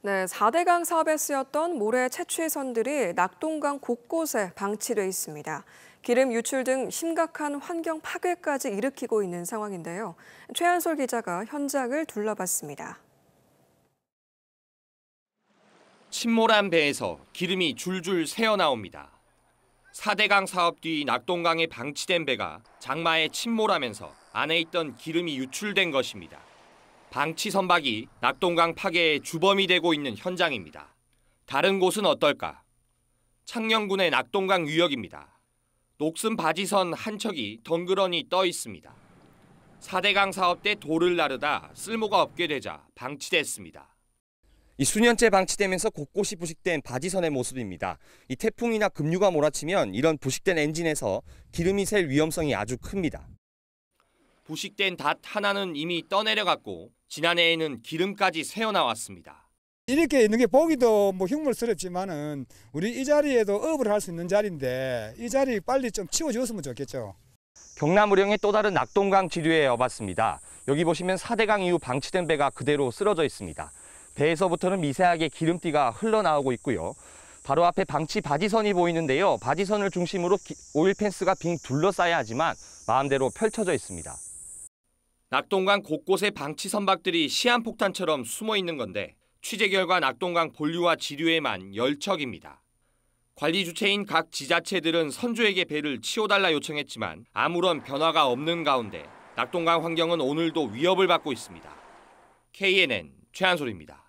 네, 4대강 사업에 쓰였던 모래 채취선들이 낙동강 곳곳에 방치돼 있습니다. 기름 유출 등 심각한 환경 파괴까지 일으키고 있는 상황인데요. 최한솔 기자가 현장을 둘러봤습니다. 침몰한 배에서 기름이 줄줄 새어나옵니다. 4대강 사업 뒤 낙동강에 방치된 배가 장마에 침몰하면서 안에 있던 기름이 유출된 것입니다. 방치 선박이 낙동강 파괴의 주범이 되고 있는 현장입니다. 다른 곳은 어떨까? 창녕군의 낙동강 유역입니다. 녹슨 바지선 한 척이 덩그러니 떠 있습니다. 4대강 사업 때 돌을 나르다 쓸모가 없게 되자 방치됐습니다. 이 수년째 방치되면서 곳곳이 부식된 바지선의 모습입니다. 이 태풍이나 급류가 몰아치면 이런 부식된 엔진에서 기름이 셀 위험성이 아주 큽니다. 부식된 닷 하나는 이미 떠내려갔고 지난해에는 기름까지 새어나왔습니다. 이렇게 있는 게 보기도 뭐 흉물스럽지만은 우리 이 자리에도 업을 할 수 있는 자리인데 이 자리 빨리 좀 치워줬으면 좋겠죠. 경남 의령의 또 다른 낙동강 지류에 와봤습니다. 여기 보시면 4대강 이후 방치된 배가 그대로 쓰러져 있습니다. 배에서부터는 미세하게 기름띠가 흘러나오고 있고요. 바로 앞에 방치 바지선이 보이는데요. 바지선을 중심으로 오일펜스가 빙 둘러싸야 하지만 마음대로 펼쳐져 있습니다. 낙동강 곳곳에 방치 선박들이 시한폭탄처럼 숨어 있는 건데 취재 결과 낙동강 본류와 지류에만 열척입니다. 관리 주체인 각 지자체들은 선조에게 배를 치워달라 요청했지만 아무런 변화가 없는 가운데 낙동강 환경은 오늘도 위협을 받고 있습니다. KNN 최한솔입니다.